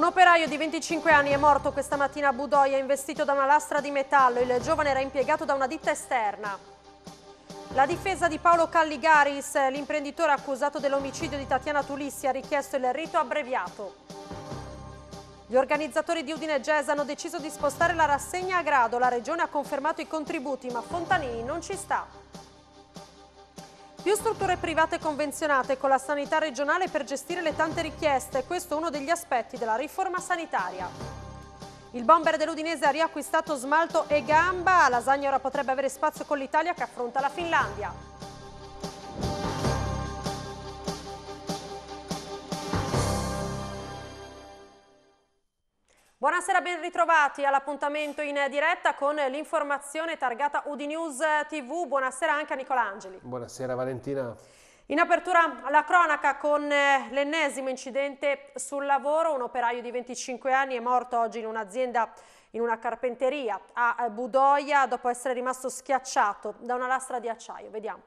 Un operaio di 25 anni è morto questa mattina a Budoia investito da una lastra di metallo. Il giovane era impiegato da una ditta esterna. La difesa di Paolo Calligaris, l'imprenditore accusato dell'omicidio di Tatiana Tulissi, ha richiesto il rito abbreviato. Gli organizzatori di Udine Jazz hanno deciso di spostare la rassegna a grado. La regione ha confermato i contributi, ma Fontanini non ci sta. Più strutture private convenzionate con la sanità regionale per gestire le tante richieste, questo è uno degli aspetti della riforma sanitaria. Il bomber dell'Udinese ha riacquistato smalto e gamba, la Lasagna ora potrebbe avere spazio con l'Italia che affronta la Finlandia. Buonasera, ben ritrovati all'appuntamento in diretta con l'informazione targata UD News TV. Buonasera anche a Nicolangeli. Buonasera Valentina. In apertura alla cronaca con eh, l'ennesimo incidente sul lavoro, un operaio di 25 anni è morto oggi in un'azienda in una carpenteria a eh, Budoia dopo essere rimasto schiacciato da una lastra di acciaio. Vediamo.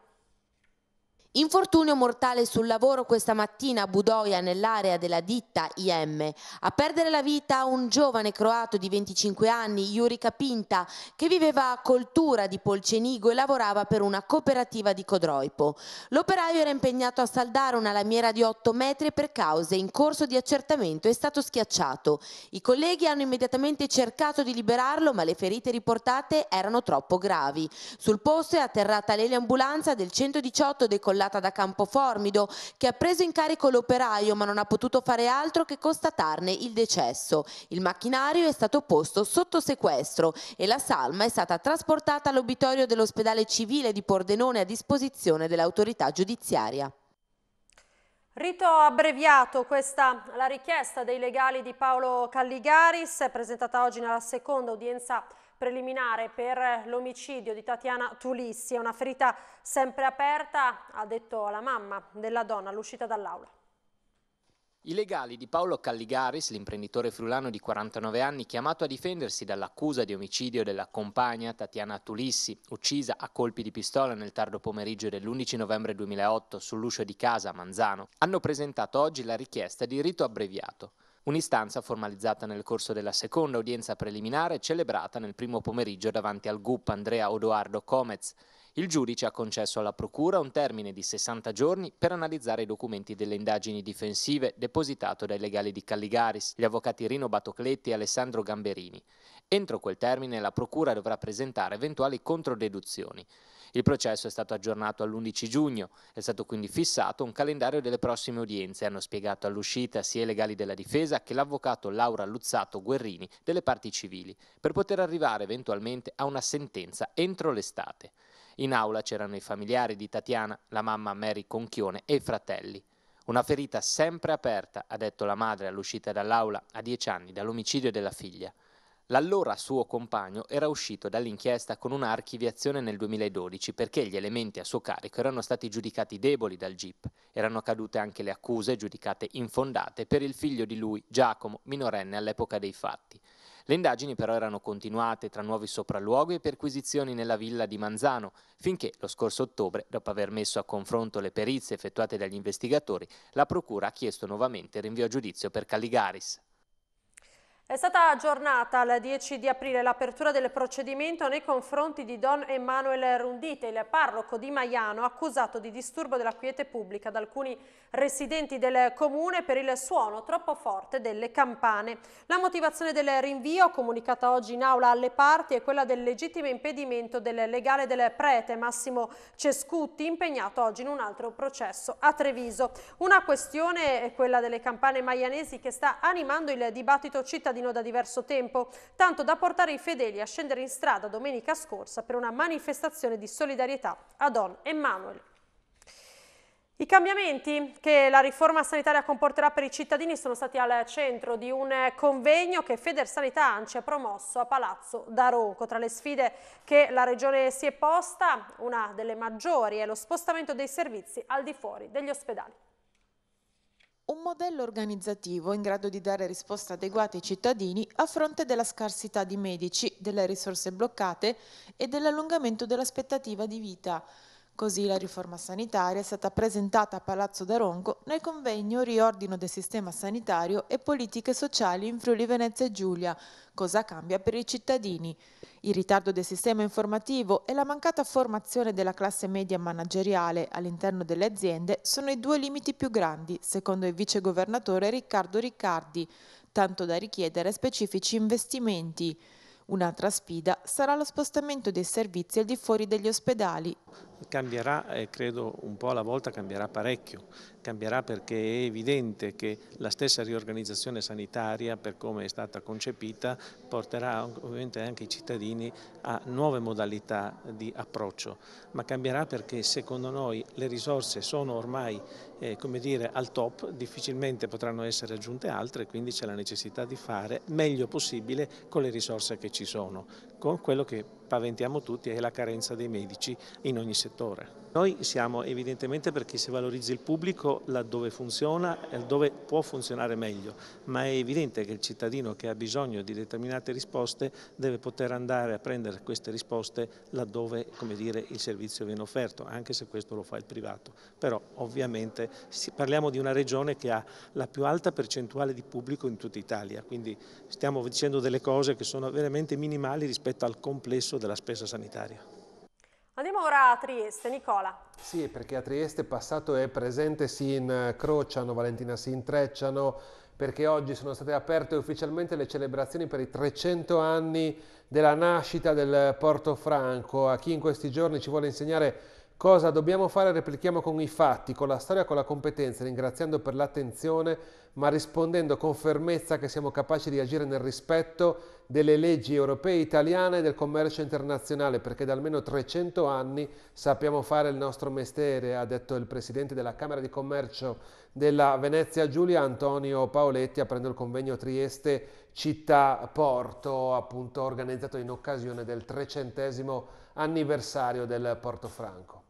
Infortunio mortale sul lavoro questa mattina a Budoia nell'area della ditta IM. A perdere la vita un giovane croato di 25 anni, Jurika Pinta, che viveva a Coltura di Polcenigo e lavorava per una cooperativa di Codroipo. L'operaio era impegnato a saldare una lamiera di 8 metri per cause in corso di accertamento è stato schiacciato. I colleghi hanno immediatamente cercato di liberarlo ma le ferite riportate erano troppo gravi. Sul posto è atterrata l'eliambulanza del 118 decollato sigillata da Campoformido, che ha preso in carico l'operaio ma non ha potuto fare altro che constatarne il decesso. Il macchinario è stato posto sotto sequestro e la salma è stata trasportata all'obitorio dell'ospedale civile di Pordenone a disposizione dell'autorità giudiziaria. Rito abbreviato, questa la richiesta dei legali di Paolo Calligaris, presentata oggi nella seconda udienza preliminare per l'omicidio di Tatiana Tulissi. È una ferita sempre aperta, ha detto la mamma della donna all'uscita dall'aula. I legali di Paolo Calligaris, l'imprenditore frulano di 49 anni chiamato a difendersi dall'accusa di omicidio della compagna Tatiana Tulissi, uccisa a colpi di pistola nel tardo pomeriggio dell'11 novembre 2008 sull'uscio di casa a Manzano, hanno presentato oggi la richiesta di rito abbreviato. Un'istanza formalizzata nel corso della seconda udienza preliminare celebrata nel primo pomeriggio davanti al GUP Andrea Odoardo Comez. Il giudice ha concesso alla Procura un termine di 60 giorni per analizzare i documenti delle indagini difensive depositato dai legali di Calligaris, gli avvocati Rino Batocletti e Alessandro Gamberini. Entro quel termine la Procura dovrà presentare eventuali controdeduzioni. Il processo è stato aggiornato all'11 giugno, è stato quindi fissato un calendario delle prossime udienze, hanno spiegato all'uscita sia i legali della difesa che l'avvocato Laura Luzzato Guerrini delle parti civili, per poter arrivare eventualmente a una sentenza entro l'estate. In aula c'erano i familiari di Tatiana, la mamma Mary Conchione e i fratelli. Una ferita sempre aperta, ha detto la madre all'uscita dall'aula a dieci anni dall'omicidio della figlia. L'allora suo compagno era uscito dall'inchiesta con un'archiviazione nel 2012 perché gli elementi a suo carico erano stati giudicati deboli dal GIP. Erano cadute anche le accuse giudicate infondate per il figlio di lui, Giacomo, minorenne all'epoca dei fatti. Le indagini però erano continuate tra nuovi sopralluoghi e perquisizioni nella villa di Manzano, finché lo scorso ottobre, dopo aver messo a confronto le perizie effettuate dagli investigatori, la Procura ha chiesto nuovamente rinvio a giudizio per Caligaris. È stata aggiornata il 10 di aprile l'apertura del procedimento nei confronti di Don Emanuele Rundite, il parroco di Maiano, accusato di disturbo della quiete pubblica da alcuni residenti del comune per il suono troppo forte delle campane. La motivazione del rinvio, comunicata oggi in aula alle parti, è quella del legittimo impedimento del legale del prete Massimo Cescutti, impegnato oggi in un altro processo a Treviso. Una questione è quella delle campane maianesi che sta animando il dibattito cittadino cittadino da diverso tempo, tanto da portare i fedeli a scendere in strada domenica scorsa per una manifestazione di solidarietà a Don Emanuel. I cambiamenti che la riforma sanitaria comporterà per i cittadini sono stati al centro di un convegno che Feder Sanità Anci ha promosso a Palazzo d'Aronco. Tra le sfide che la Regione si è posta, una delle maggiori è lo spostamento dei servizi al di fuori degli ospedali. Un modello organizzativo in grado di dare risposte adeguate ai cittadini a fronte della scarsità di medici, delle risorse bloccate e dell'allungamento dell'aspettativa di vita. Così la riforma sanitaria è stata presentata a Palazzo d'Aronco nel convegno Riordino del sistema sanitario e politiche sociali in Friuli Venezia e Giulia. Cosa cambia per i cittadini? Il ritardo del sistema informativo e la mancata formazione della classe media manageriale all'interno delle aziende sono i due limiti più grandi, secondo il vicegovernatore Riccardo Riccardi, tanto da richiedere specifici investimenti. Un'altra sfida sarà lo spostamento dei servizi al di fuori degli ospedali cambierà e credo un po' alla volta cambierà parecchio, cambierà perché è evidente che la stessa riorganizzazione sanitaria per come è stata concepita porterà ovviamente anche i cittadini a nuove modalità di approccio, ma cambierà perché secondo noi le risorse sono ormai eh, come dire, al top, difficilmente potranno essere aggiunte altre, quindi c'è la necessità di fare meglio possibile con le risorse che ci sono, con quello che spaventiamo tutti è la carenza dei medici in ogni settore. Noi siamo evidentemente per chi si valorizza il pubblico laddove funziona e laddove può funzionare meglio, ma è evidente che il cittadino che ha bisogno di determinate risposte deve poter andare a prendere queste risposte laddove dire, il servizio viene offerto, anche se questo lo fa il privato. Però ovviamente parliamo di una regione che ha la più alta percentuale di pubblico in tutta Italia, quindi stiamo dicendo delle cose che sono veramente minimali rispetto al complesso della spesa sanitaria. Andiamo ora a Trieste, Nicola. Sì, perché a Trieste passato e presente si incrociano, Valentina, si intrecciano, perché oggi sono state aperte ufficialmente le celebrazioni per i 300 anni della nascita del Porto Franco. A chi in questi giorni ci vuole insegnare Cosa dobbiamo fare? Replichiamo con i fatti, con la storia, con la competenza, ringraziando per l'attenzione, ma rispondendo con fermezza che siamo capaci di agire nel rispetto delle leggi europee, italiane e del commercio internazionale, perché da almeno 300 anni sappiamo fare il nostro mestiere, ha detto il presidente della Camera di Commercio della Venezia Giulia, Antonio Paoletti, aprendo il convegno Trieste Città Porto, appunto organizzato in occasione del 300 anniversario del Porto Franco.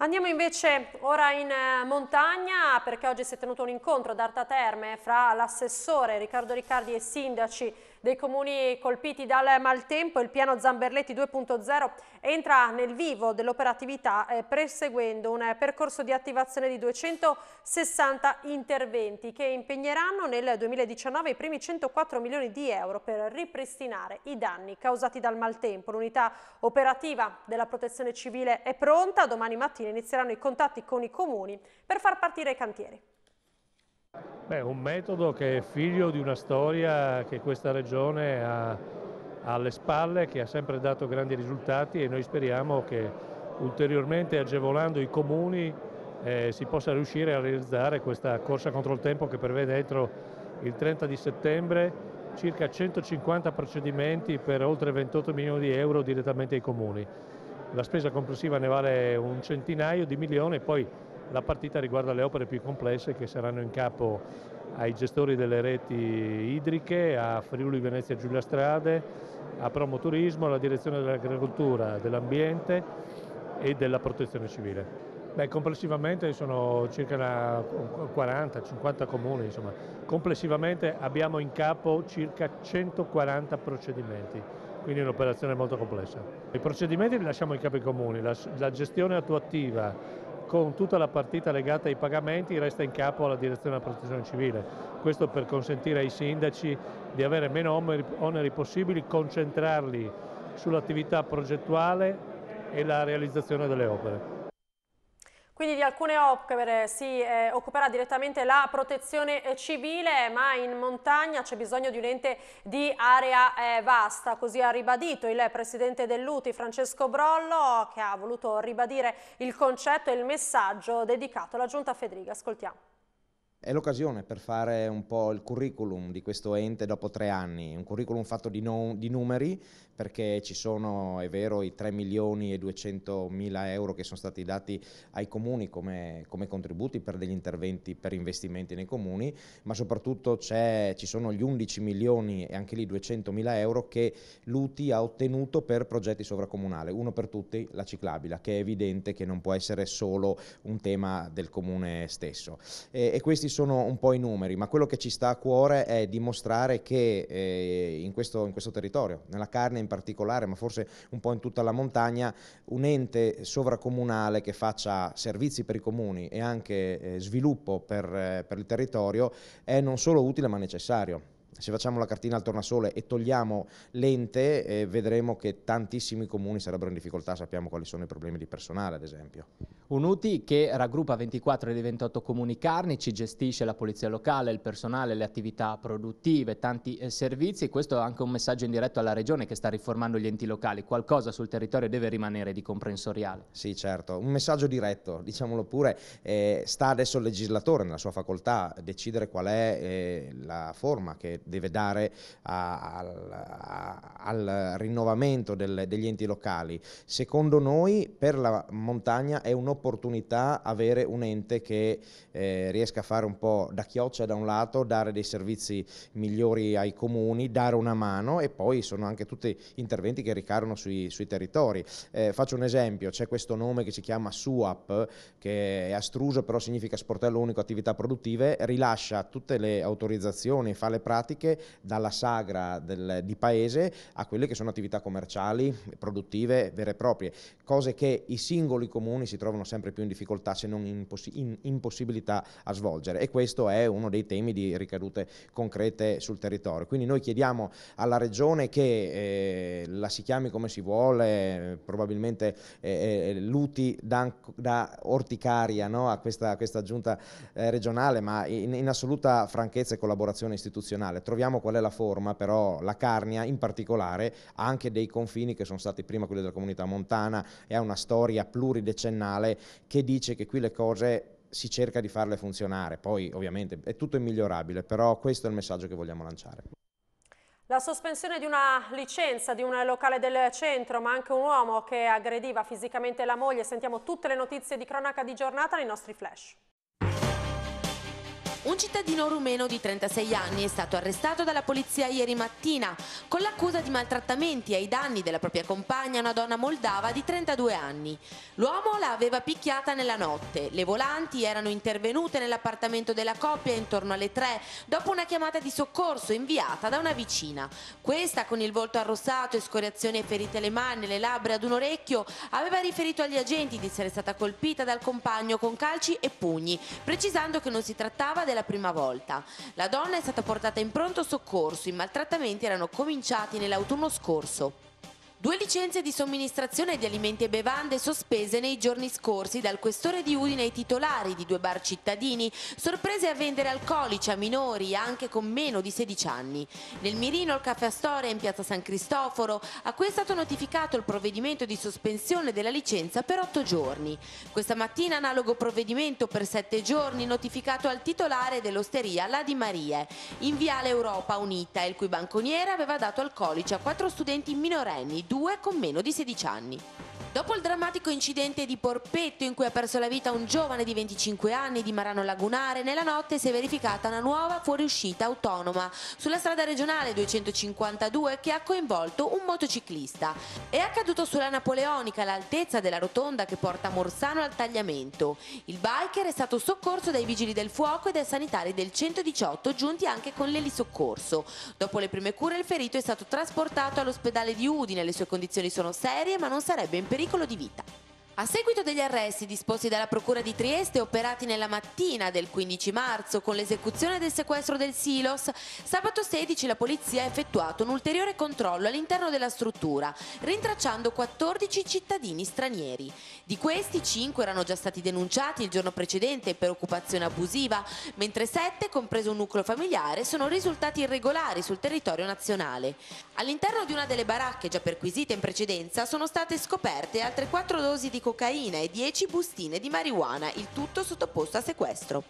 Andiamo invece ora in eh, montagna perché oggi si è tenuto un incontro ad Arta Terme fra l'assessore Riccardo Riccardi e i sindaci dei comuni colpiti dal maltempo. Il piano Zamberletti 2.0 entra nel vivo dell'operatività eh, perseguendo un eh, percorso di attivazione di 260 interventi che impegneranno nel 2019 i primi 104 milioni di euro per ripristinare i danni causati dal maltempo. L'unità operativa della protezione civile è pronta, domani mattina inizieranno i contatti con i comuni per far partire i cantieri. Beh, un metodo che è figlio di una storia che questa regione ha, alle spalle, che ha sempre dato grandi risultati e noi speriamo che ulteriormente agevolando i comuni eh, si possa riuscire a realizzare questa corsa contro il tempo che prevede entro il 30 di settembre circa 150 procedimenti per oltre 28 milioni di euro direttamente ai comuni. La spesa complessiva ne vale un centinaio di milioni, e poi la partita riguarda le opere più complesse che saranno in capo ai gestori delle reti idriche, a Friuli Venezia Giulia Strade, a Promo Turismo, alla direzione dell'agricoltura, dell'ambiente e della protezione civile. Beh, complessivamente sono circa 40-50 comuni, insomma. complessivamente abbiamo in capo circa 140 procedimenti, quindi un'operazione molto complessa. I procedimenti li lasciamo in capo ai comuni, la, la gestione attuativa con tutta la partita legata ai pagamenti resta in capo alla direzione della protezione civile. Questo per consentire ai sindaci di avere meno oneri possibili, concentrarli sull'attività progettuale e la realizzazione delle opere. Quindi di alcune opere si eh, occuperà direttamente la protezione eh, civile, ma in montagna c'è bisogno di un ente di area eh, vasta, così ha ribadito il presidente dell'UTI Francesco Brollo che ha voluto ribadire il concetto e il messaggio dedicato alla Giunta Federica. Ascoltiamo. È l'occasione per fare un po' il curriculum di questo ente dopo tre anni, un curriculum fatto di, no, di numeri, perché ci sono, è vero, i 3 milioni e 200 mila euro che sono stati dati ai comuni come, come contributi per degli interventi, per investimenti nei comuni, ma soprattutto ci sono gli 11 milioni e anche lì 200 mila euro che l'UTI ha ottenuto per progetti sovracomunali, uno per tutti, la ciclabile, che è evidente che non può essere solo un tema del comune stesso. E, e questi questi sono un po' i numeri, ma quello che ci sta a cuore è dimostrare che eh, in, questo, in, questo, territorio, nella carne in particolare, ma forse un po' in tutta la montagna, un ente sovracomunale che faccia servizi per i comuni e anche eh, sviluppo per, eh, per il territorio è non solo utile ma necessario se facciamo la cartina al tornasole e togliamo l'ente eh, vedremo che tantissimi comuni sarebbero in difficoltà, sappiamo quali sono i problemi di personale ad esempio. Unuti che raggruppa 24 dei 28 comuni carnici, gestisce la polizia locale, il personale, le attività produttive, tanti eh, servizi. Questo è anche un messaggio in diretto alla Regione che sta riformando gli enti locali. Qualcosa sul territorio deve rimanere di comprensoriale. Sì, certo. Un messaggio diretto, diciamolo pure. Eh, sta adesso il legislatore nella sua facoltà a decidere qual è eh, la forma che deve dare a, a, al, rinnovamento del, degli enti locali. Secondo noi per la montagna è un'opportunità un'opportunità avere un ente che eh, riesca a fare un po' da chioccia da un lato, dare dei servizi migliori ai comuni, dare una mano e poi sono anche tutti interventi che ricarono sui, sui territori. Eh, faccio un esempio, c'è questo nome che si chiama SUAP, che è astruso però significa sportello unico attività produttive, rilascia tutte le autorizzazioni, fa le pratiche dalla sagra del, di paese a quelle che sono attività commerciali, produttive, vere e proprie, cose che i singoli comuni si trovano sempre più in difficoltà se non impossi- in impossibilità a svolgere e questo è uno dei temi di ricadute concrete sul territorio. Quindi noi chiediamo alla Regione che eh, la si chiami come si vuole, probabilmente eh, eh, luti da, da orticaria no? a, questa, a, questa, giunta eh, regionale, ma in, in, assoluta franchezza e collaborazione istituzionale. Troviamo qual è la forma, però la Carnia in particolare ha anche dei confini che sono stati prima quelli della comunità montana e ha una storia pluridecennale che dice che qui le cose si cerca di farle funzionare, poi ovviamente è tutto immigliorabile, però questo è il messaggio che vogliamo lanciare. La sospensione di una licenza di un locale del centro, ma anche un uomo che aggrediva fisicamente la moglie. Sentiamo tutte le notizie di cronaca di giornata nei nostri flash. Un cittadino rumeno di 36 anni è stato arrestato dalla polizia ieri mattina con l'accusa di maltrattamenti ai danni della propria compagna, una donna moldava di 32 anni. L'uomo la aveva picchiata nella notte. Le volanti erano intervenute nell'appartamento della coppia intorno alle 3 dopo una chiamata di soccorso inviata da una vicina. Questa, con il volto arrossato, escoriazioni e ferite alle mani, le labbra ad un orecchio, aveva riferito agli agenti di essere stata colpita dal compagno con calci e pugni, precisando che non si trattava della la prima volta. La donna è stata portata in pronto soccorso, i maltrattamenti erano cominciati nell'autunno scorso. Due licenze di somministrazione di alimenti e bevande sospese nei giorni scorsi dal questore di Udine ai titolari di due bar cittadini, sorprese a vendere alcolici a minori anche con meno di 16 anni. Nel Mirino, al caffè Astoria in piazza San Cristoforo, a cui è stato notificato il provvedimento di sospensione della licenza per 8 giorni. Questa mattina analogo provvedimento per 7 giorni notificato al titolare dell'osteria La Di Marie, in Viale Europa Unita, il cui banconiere aveva dato alcolici a quattro studenti minorenni due con meno di 16 anni. Dopo il drammatico incidente di Porpetto in cui ha perso la vita un giovane di 25 anni di Marano Lagunare, nella notte si è verificata una nuova fuoriuscita autonoma sulla strada regionale 252 che ha coinvolto un motociclista. È accaduto sulla Napoleonica all'altezza della rotonda che porta Morsano al tagliamento. Il biker è stato soccorso dai vigili del fuoco e dai sanitari del 118 giunti anche con l'elisoccorso. Dopo le prime cure il ferito è stato trasportato all'ospedale di Udine, le sue condizioni sono serie ma non sarebbe in pericolo pericolo di vita. A seguito degli arresti disposti dalla Procura di Trieste operati nella mattina del 15 marzo con l'esecuzione del sequestro del silos, sabato 16 la polizia ha effettuato un ulteriore controllo all'interno della struttura, rintracciando 14 cittadini stranieri. Di questi 5 erano già stati denunciati il giorno precedente per occupazione abusiva, mentre 7, compreso un nucleo familiare, sono risultati irregolari sul territorio nazionale. All'interno di una delle baracche già perquisite in precedenza sono state scoperte altre 4 dosi di cocaina e 10 bustine di marijuana, il tutto sottoposto a sequestro.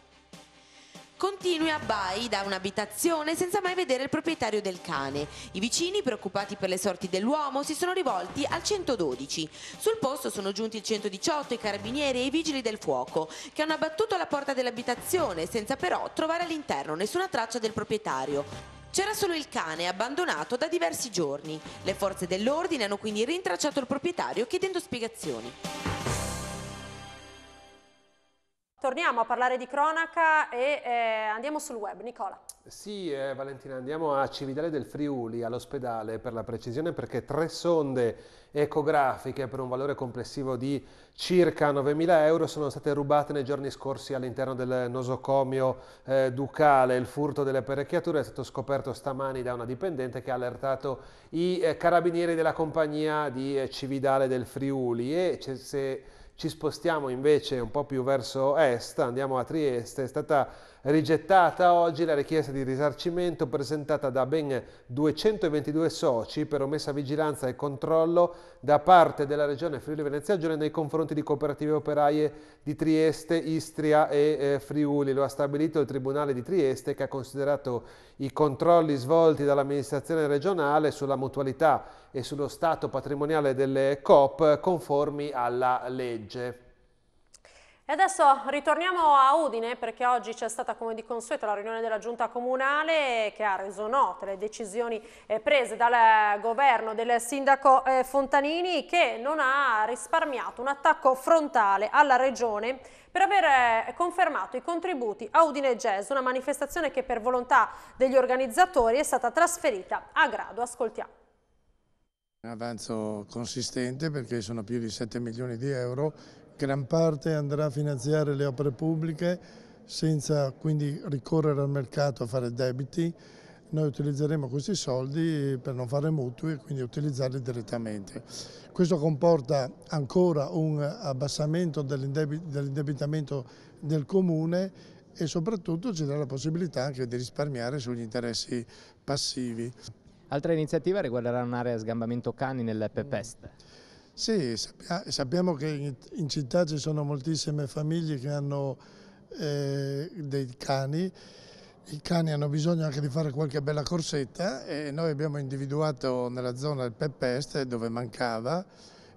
Continui a Bai da un'abitazione senza mai vedere il proprietario del cane. I vicini, preoccupati per le sorti dell'uomo, si sono rivolti al 112. Sul posto sono giunti il 118, i carabinieri e i vigili del fuoco, che hanno abbattuto la porta dell'abitazione senza però trovare all'interno nessuna traccia del proprietario. C'era solo il cane abbandonato da diversi giorni. Le forze dell'ordine hanno quindi rintracciato il proprietario chiedendo spiegazioni. torniamo a parlare di cronaca e eh, andiamo sul web. Nicola. Sì, eh, Valentina, andiamo a Cividale del Friuli, all'ospedale per la precisione, perché tre sonde ecografiche per un valore complessivo di circa 9.000 euro sono state rubate nei giorni scorsi all'interno del nosocomio eh, ducale. Il furto delle apparecchiature è stato scoperto stamani da una dipendente che ha allertato i eh, carabinieri della compagnia di eh, Cividale del Friuli e se ci spostiamo invece un po' più verso est, andiamo a Trieste, è stata Rigettata oggi la richiesta di risarcimento presentata da ben 222 soci per omessa vigilanza e controllo da parte della Regione Friuli Venezia Giulia nei confronti di cooperative operaie di Trieste, Istria e eh, Friuli. Lo ha stabilito il Tribunale di Trieste che ha considerato i controlli svolti dall'amministrazione regionale sulla mutualità e sullo stato patrimoniale delle COP conformi alla legge. E adesso ritorniamo a Udine perché oggi c'è stata come di consueto la riunione della giunta comunale che ha reso note le decisioni eh, prese dal governo del sindaco eh, Fontanini che non ha risparmiato un attacco frontale alla regione per aver eh, confermato i contributi a Udine Jazz, una manifestazione che per volontà degli organizzatori è stata trasferita a Grado. Ascoltiamo. Un avanzo consistente perché sono più di 7 milioni di euro gran parte andrà a finanziare le opere pubbliche senza quindi ricorrere al mercato a fare debiti, noi utilizzeremo questi soldi per non fare mutui e quindi utilizzarli direttamente. Questo comporta ancora un abbassamento dell'indebitamento del comune e soprattutto ci dà la possibilità anche di risparmiare sugli interessi passivi. Altra iniziativa riguarderà un'area a sgambamento cani nel Pepest. Sì, sappiamo che in città ci sono moltissime famiglie che hanno eh, dei cani, i cani hanno bisogno anche di fare qualche bella corsetta e noi abbiamo individuato nella zona del Pepest dove mancava,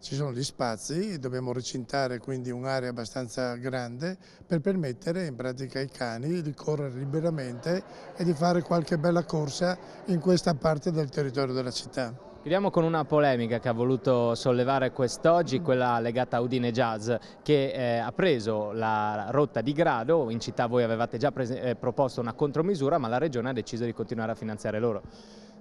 ci sono gli spazi, dobbiamo recintare quindi un'area abbastanza grande per permettere in pratica ai cani di correre liberamente e di fare qualche bella corsa in questa parte del territorio della città. Chiudiamo con una polemica che ha voluto sollevare quest'oggi, quella legata a Udine Jazz, che eh, ha preso la rotta di grado, in città voi avevate già eh, proposto una contromisura, ma la Regione ha deciso di continuare a finanziare loro.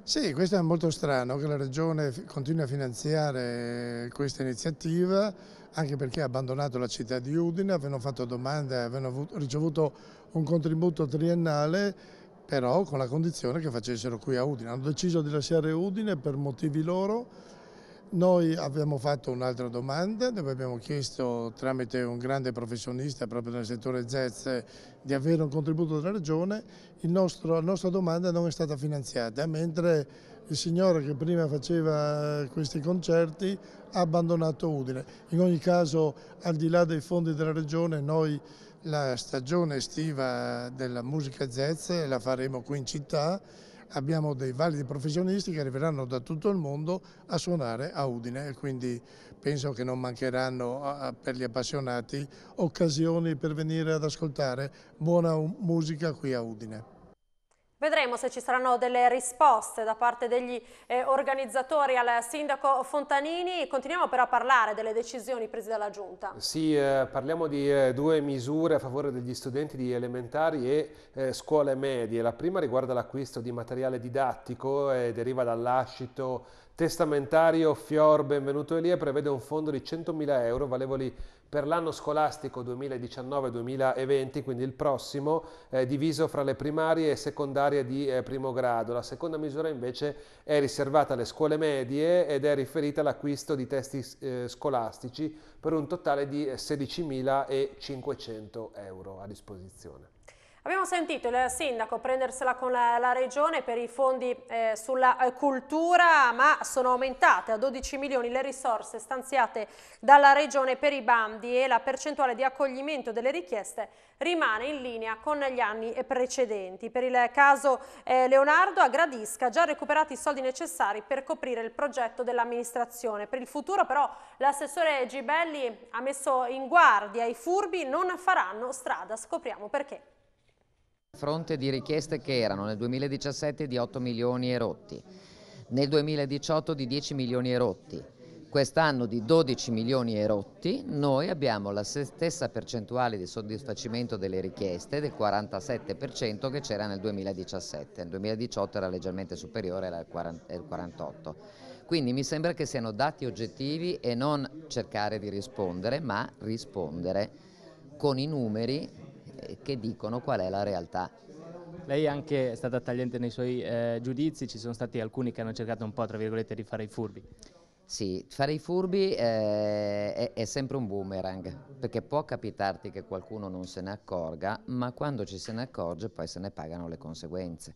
Sì, questo è molto strano che la Regione continui a finanziare questa iniziativa, anche perché ha abbandonato la città di Udine, avevano fatto domande, avevano ricevuto un contributo triennale però con la condizione che facessero qui a Udine. Hanno deciso di lasciare Udine per motivi loro. Noi abbiamo fatto un'altra domanda dove abbiamo chiesto tramite un grande professionista proprio nel settore jazz di avere un contributo della regione, nostro, la nostra domanda non è stata finanziata, mentre il signore che prima faceva questi concerti ha abbandonato Udine. In ogni caso al di là dei fondi della regione noi la stagione estiva della musica jazz la faremo qui in città, abbiamo dei validi professionisti che arriveranno da tutto il mondo a suonare a Udine e quindi penso che non mancheranno per gli appassionati occasioni per venire ad ascoltare buona musica qui a Udine. Vedremo se ci saranno delle risposte da parte degli eh, organizzatori al sindaco Fontanini. Continuiamo però a parlare delle decisioni prese dalla Giunta. Sì, eh, parliamo di eh, due misure a favore degli studenti di elementari e eh, scuole medie. La prima riguarda l'acquisto di materiale didattico e eh, deriva dall'ascito testamentario Fior Benvenuto Elia prevede un fondo di 100.000 euro valevoli per l'anno scolastico 2019-2020, quindi il prossimo, eh, diviso fra le primarie e secondarie di eh, primo grado. La seconda misura invece è riservata alle scuole medie ed è riferita all'acquisto di testi eh, scolastici per un totale di 16.500 eh, euro a disposizione. Abbiamo sentito il sindaco prendersela con la, la regione per i fondi eh, sulla eh, cultura, ma sono aumentate a 12 milioni le risorse stanziate dalla regione per i bandi e la percentuale di accoglimento delle richieste rimane in linea con gli anni precedenti. Per il caso eh, Leonardo a Gradisca già recuperati i soldi necessari per coprire il progetto dell'amministrazione. Per il futuro però l'assessore Gibelli ha messo in guardia i furbi non faranno strada, scopriamo perché. A fronte di richieste che erano nel 2017 di 8 milioni e rotti, nel 2018 di 10 milioni e rotti, quest'anno di 12 milioni e rotti, noi abbiamo la stessa percentuale di soddisfacimento delle richieste del 47% che c'era nel 2017, nel 2018 era leggermente superiore al 48%. Quindi mi sembra che siano dati oggettivi e non cercare di rispondere, ma rispondere con i numeri che dicono qual è la realtà. Lei anche è stata tagliente nei suoi eh, giudizi, ci sono stati alcuni che hanno cercato un po' tra virgolette di fare i furbi. Sì, fare i furbi eh, è, è, sempre un boomerang, perché può capitarti che qualcuno non se ne accorga, ma quando ci se ne accorge poi se ne pagano le conseguenze.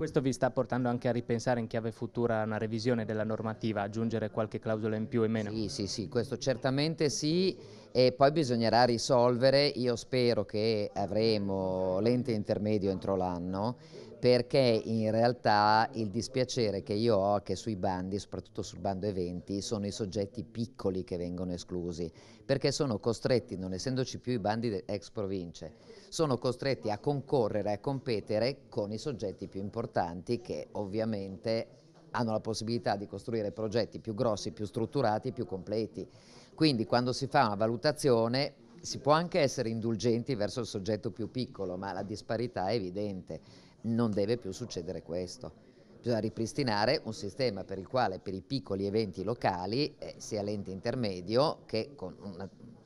Questo vi sta portando anche a ripensare in chiave futura una revisione della normativa, aggiungere qualche clausola in più e meno? Sì, sì, sì, questo certamente sì e poi bisognerà risolvere, io spero che avremo l'ente intermedio entro l'anno, perché in realtà il dispiacere che io ho è che sui bandi, soprattutto sul bando eventi, sono i soggetti piccoli che vengono esclusi, perché sono costretti, non essendoci più i bandi ex province, sono costretti a concorrere, a competere con i soggetti più importanti che ovviamente hanno la possibilità di costruire progetti più grossi, più strutturati, più completi. Quindi quando si fa una valutazione si può anche essere indulgenti verso il soggetto più piccolo, ma la disparità è evidente non deve più succedere questo. Bisogna ripristinare un sistema per il quale per i piccoli eventi locali, eh, sia l'ente intermedio che con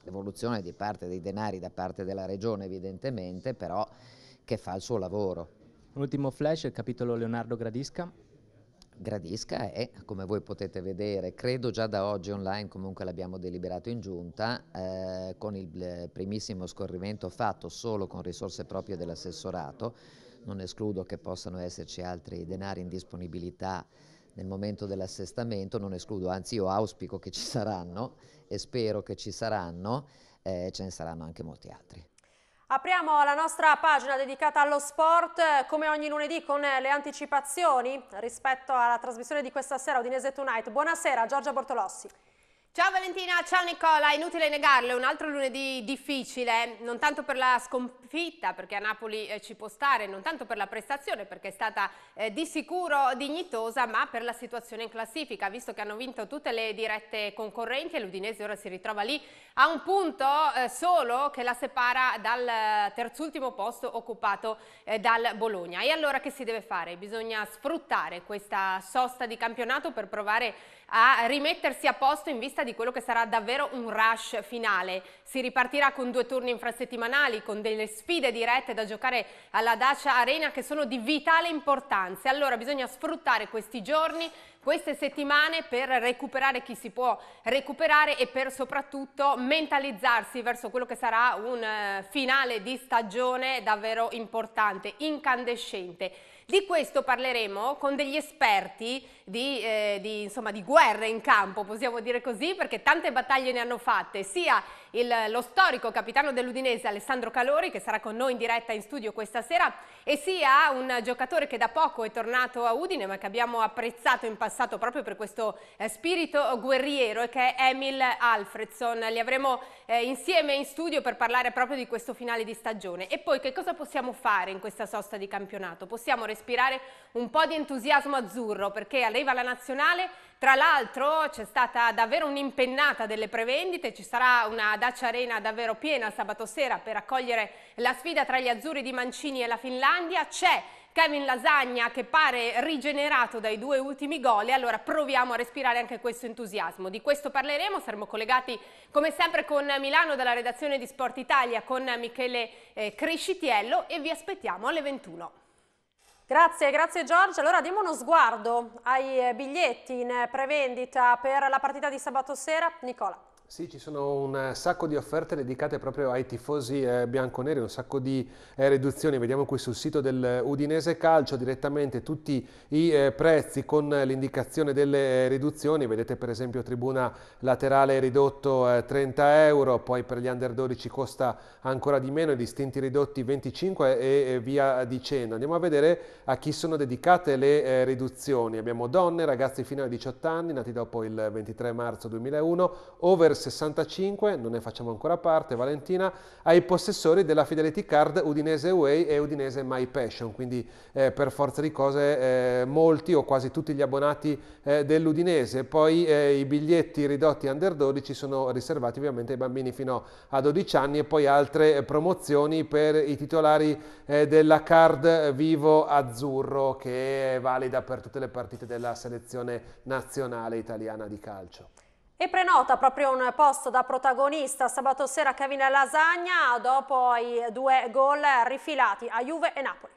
un'evoluzione di parte dei denari da parte della regione evidentemente, però che fa il suo lavoro. Un ultimo flash, il capitolo Leonardo Gradisca. Gradisca è, come voi potete vedere, credo già da oggi online, comunque l'abbiamo deliberato in giunta, eh, con il primissimo scorrimento fatto solo con risorse proprie dell'assessorato, non escludo che possano esserci altri denari in disponibilità nel momento dell'assestamento, non escludo, anzi io auspico che ci saranno e spero che ci saranno, eh, ce ne saranno anche molti altri. Apriamo la nostra pagina dedicata allo sport, come ogni lunedì con le anticipazioni rispetto alla trasmissione di questa sera Udinese Tonight. Buonasera Giorgia Bortolossi. Ciao Valentina, ciao Nicola, inutile negarlo, è un altro lunedì difficile, non tanto per la sconfitta, perché a Napoli eh, ci può stare, non tanto per la prestazione, perché è stata eh, di sicuro dignitosa, ma per la situazione in classifica, visto che hanno vinto tutte le dirette concorrenti e l'Udinese ora si ritrova lì a un punto eh, solo che la separa dal eh, terzultimo posto occupato eh, dal Bologna. E allora che si deve fare? Bisogna sfruttare questa sosta di campionato per provare a rimettersi a posto in vista di quello che sarà davvero un rush finale. Si ripartirà con due turni infrasettimanali, con delle sfide dirette da giocare alla Dacia Arena che sono di vitale importanza. Allora bisogna sfruttare questi giorni queste settimane per recuperare chi si può recuperare e per soprattutto mentalizzarsi verso quello che sarà un eh, finale di stagione davvero importante, incandescente. Di questo parleremo con degli esperti di, eh, di, insomma, di guerre in campo, possiamo dire così, perché tante battaglie ne hanno fatte, sia il, lo storico capitano dell'Udinese Alessandro Calori, che sarà con noi in diretta in studio questa sera, e sia un giocatore che da poco è tornato a Udine, ma che abbiamo apprezzato in passato proprio per questo eh, spirito guerriero, e che è Emil Alfredson. Li avremo eh, insieme in studio per parlare proprio di questo finale di stagione. E poi che cosa possiamo fare in questa sosta di campionato? Possiamo respirare un po' di entusiasmo azzurro, perché al arriva la nazionale, tra l'altro c'è stata davvero un'impennata delle prevendite, ci sarà una Dacia Arena davvero piena sabato sera per accogliere la sfida tra gli azzurri di Mancini e la Finlandia, c'è Kevin Lasagna che pare rigenerato dai due ultimi gol e allora proviamo a respirare anche questo entusiasmo. Di questo parleremo, saremo collegati come sempre con Milano dalla redazione di Sport Italia con Michele eh, Crescitiello e vi aspettiamo alle 21. Grazie, grazie Giorgio. Allora diamo uno sguardo ai eh, biglietti in eh, prevendita per la partita di sabato sera. Nicola. Sì, ci sono un eh, sacco di offerte dedicate proprio ai tifosi eh, bianconeri, un sacco di eh, riduzioni. Vediamo qui sul sito del eh, Udinese Calcio direttamente tutti i eh, prezzi con eh, l'indicazione delle riduzioni. Vedete per esempio tribuna laterale ridotto 30 euro, poi per gli under 12 costa ancora di meno, i distinti ridotti 25 e, e via dicendo. Andiamo a vedere a chi sono dedicate le riduzioni. Abbiamo donne, ragazzi fino ai 18 anni, nati dopo il 23 marzo 2001, over 65, non ne facciamo ancora parte Valentina, ai possessori della Fidelity Card Udinese Way e Udinese My Passion, quindi eh, per forza di cose eh, molti o quasi tutti gli abbonati eh, dell'Udinese. Poi eh, i biglietti ridotti under 12 sono riservati ovviamente ai bambini fino a 12 anni e poi altre eh, promozioni per i titolari eh, della card vivo azzurro che è valida per tutte le partite della selezione nazionale italiana di calcio. E prenota proprio un posto da protagonista sabato sera Cavina Lasagna dopo i due gol rifilati a Juve e Napoli.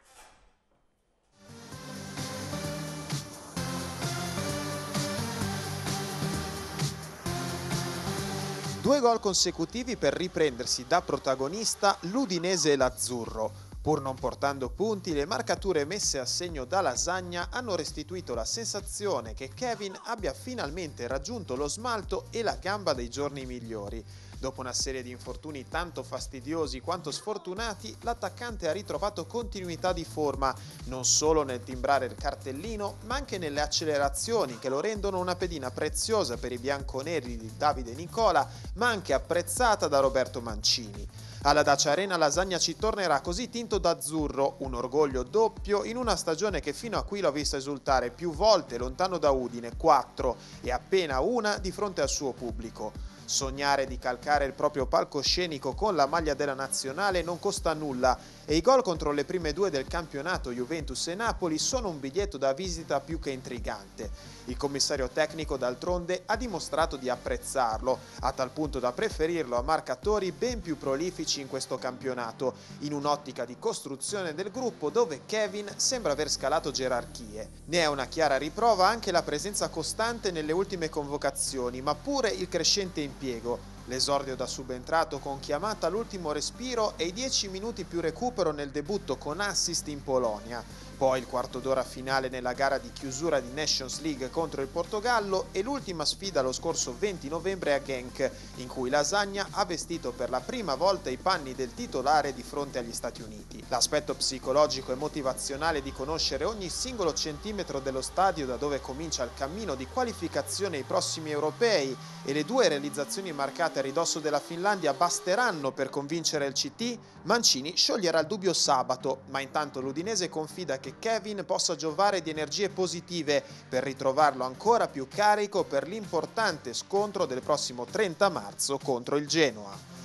Due gol consecutivi per riprendersi da protagonista l'Udinese e l'Azzurro. Pur non portando punti, le marcature messe a segno da Lasagna hanno restituito la sensazione che Kevin abbia finalmente raggiunto lo smalto e la gamba dei giorni migliori. Dopo una serie di infortuni tanto fastidiosi quanto sfortunati, l'attaccante ha ritrovato continuità di forma, non solo nel timbrare il cartellino, ma anche nelle accelerazioni che lo rendono una pedina preziosa per i bianconeri di Davide Nicola, ma anche apprezzata da Roberto Mancini. Alla Dacia Arena Lasagna ci tornerà così tinto d'azzurro, un orgoglio doppio in una stagione che fino a qui l'ha vista esultare più volte lontano da Udine, 4, e appena una di fronte al suo pubblico. Sognare di calcare il proprio palcoscenico con la maglia della nazionale non costa nulla e i gol contro le prime due del campionato Juventus e Napoli sono un biglietto da visita più che intrigante. Il commissario tecnico d'altronde ha dimostrato di apprezzarlo, a tal punto da preferirlo a marcatori ben più prolifici in questo campionato, in un'ottica di costruzione del gruppo dove Kevin sembra aver scalato gerarchie. Ne è una chiara riprova anche la presenza costante nelle ultime convocazioni, ma pure il crescente impiego L'esordio da subentrato con chiamata all'ultimo respiro e i 10 minuti più recupero nel debutto con assist in Polonia. Poi il quarto d'ora finale nella gara di chiusura di Nations League contro il Portogallo e l'ultima sfida lo scorso 20 novembre a Genk, in cui Lasagna ha vestito per la prima volta i panni del titolare di fronte agli Stati Uniti. L'aspetto psicologico e motivazionale di conoscere ogni singolo centimetro dello stadio da dove comincia il cammino di qualificazione ai prossimi europei e le due realizzazioni marcate giornate a ridosso della Finlandia basteranno per convincere il CT, Mancini scioglierà il dubbio sabato, ma intanto l'Udinese confida che Kevin possa giovare di energie positive per ritrovarlo ancora più carico per l'importante scontro del prossimo 30 marzo contro il Genoa.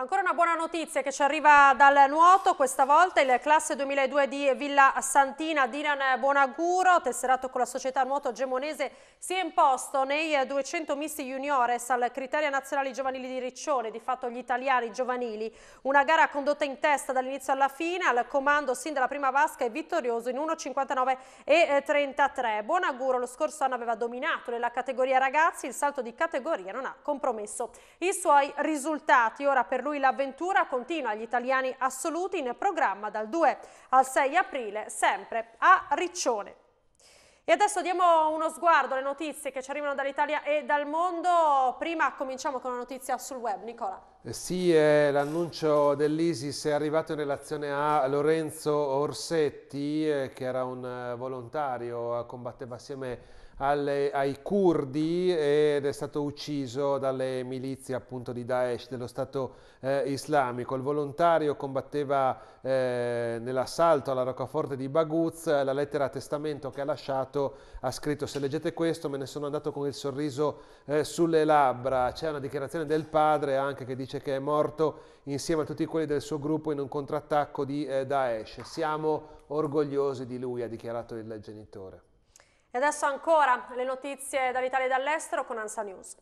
Ancora una buona notizia che ci arriva dal nuoto, questa volta il classe 2002 di Villa Santina, Dinan Buonaguro, tesserato con la società nuoto gemonese, si è imposto nei 200 misti juniores al criterio nazionale giovanili di Riccione, di fatto gli italiani giovanili, una gara condotta in testa dall'inizio alla fine, al comando sin dalla prima vasca e vittorioso in 1.59 e 33. Buonaguro lo scorso anno aveva dominato nella categoria ragazzi, il salto di categoria non ha compromesso i suoi risultati, ora per lui lui l'avventura continua agli italiani assoluti in programma dal 2 al 6 aprile, sempre a Riccione. E adesso diamo uno sguardo alle notizie che ci arrivano dall'Italia e dal mondo. Prima cominciamo con una notizia sul web, Nicola. Eh sì, eh, l'annuncio dell'ISIS è arrivato in relazione a Lorenzo Orsetti, eh, che era un eh, volontario, combatteva assieme a alle, ai curdi ed è stato ucciso dalle milizie appunto di Daesh, dello Stato eh, islamico. Il volontario combatteva eh, nell'assalto alla roccaforte di Baguz, la lettera a testamento che ha lasciato ha scritto se leggete questo me ne sono andato con il sorriso eh, sulle labbra, c'è una dichiarazione del padre anche che dice che è morto insieme a tutti quelli del suo gruppo in un contrattacco di eh, Daesh. Siamo orgogliosi di lui, ha dichiarato il genitore. E adesso ancora le notizie dall'Italia e dall'estero con ANSA News.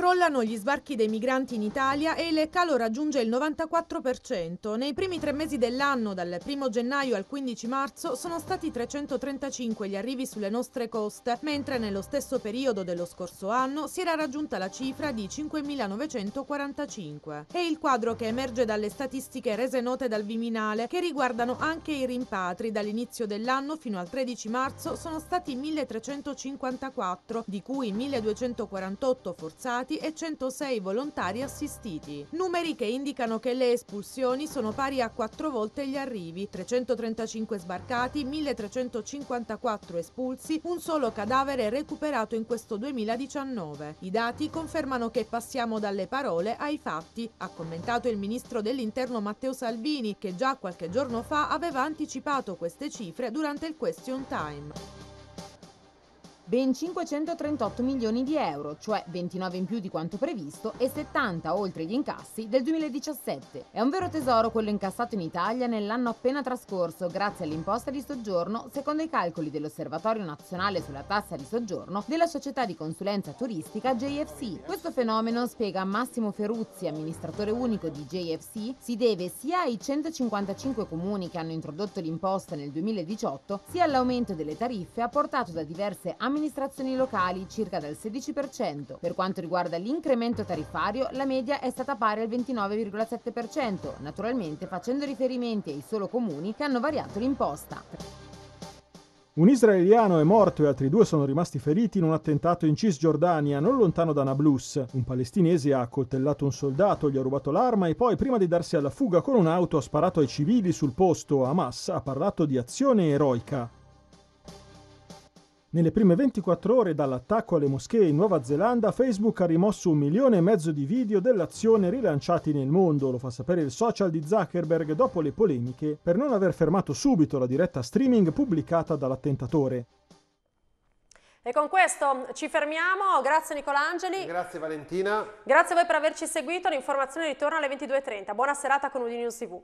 Crollano gli sbarchi dei migranti in Italia e il calo raggiunge il 94%. Nei primi tre mesi dell'anno, dal 1 gennaio al 15 marzo, sono stati 335 gli arrivi sulle nostre coste, mentre nello stesso periodo dello scorso anno si era raggiunta la cifra di 5.945. È il quadro che emerge dalle statistiche rese note dal Viminale, che riguardano anche i rimpatri. Dall'inizio dell'anno fino al 13 marzo sono stati 1.354, di cui 1.248 forzati ricoverati e 106 volontari assistiti. Numeri che indicano che le espulsioni sono pari a 4 volte gli arrivi, 335 sbarcati, 1354 espulsi, un solo cadavere recuperato in questo 2019. I dati confermano che passiamo dalle parole ai fatti, ha commentato il ministro dell'interno Matteo Salvini che già qualche giorno fa aveva anticipato queste cifre durante il question time ben 538 milioni di euro, cioè 29 in più di quanto previsto e 70 oltre gli incassi del 2017. È un vero tesoro quello incassato in Italia nell'anno appena trascorso grazie all'imposta di soggiorno, secondo i calcoli dell'Osservatorio Nazionale sulla Tassa di Soggiorno della società di consulenza turistica JFC. Questo fenomeno, spiega Massimo Ferruzzi, amministratore unico di JFC, si deve sia ai 155 comuni che hanno introdotto l'imposta nel 2018, sia all'aumento delle tariffe apportato da diverse amministrazioni amministrazioni locali, circa del 16%. Per quanto riguarda l'incremento tariffario, la media è stata pari al 29,7%, naturalmente facendo riferimento ai solo comuni che hanno variato l'imposta. Un israeliano è morto e altri due sono rimasti feriti in un attentato in Cisgiordania, non lontano da Nablus. Un palestinese ha accoltellato un soldato, gli ha rubato l'arma e poi, prima di darsi alla fuga con un'auto, ha sparato ai civili sul posto. Hamas ha parlato di azione eroica. Nelle prime 24 ore dall'attacco alle moschee in Nuova Zelanda, Facebook ha rimosso un milione e mezzo di video dell'azione rilanciati nel mondo, lo fa sapere il social di Zuckerberg dopo le polemiche, per non aver fermato subito la diretta streaming pubblicata dall'attentatore. E con questo ci fermiamo, grazie Nicolangeli. Grazie Valentina. Grazie a voi per averci seguito, l'informazione ritorna alle 22.30. Buona serata con Udinews TV.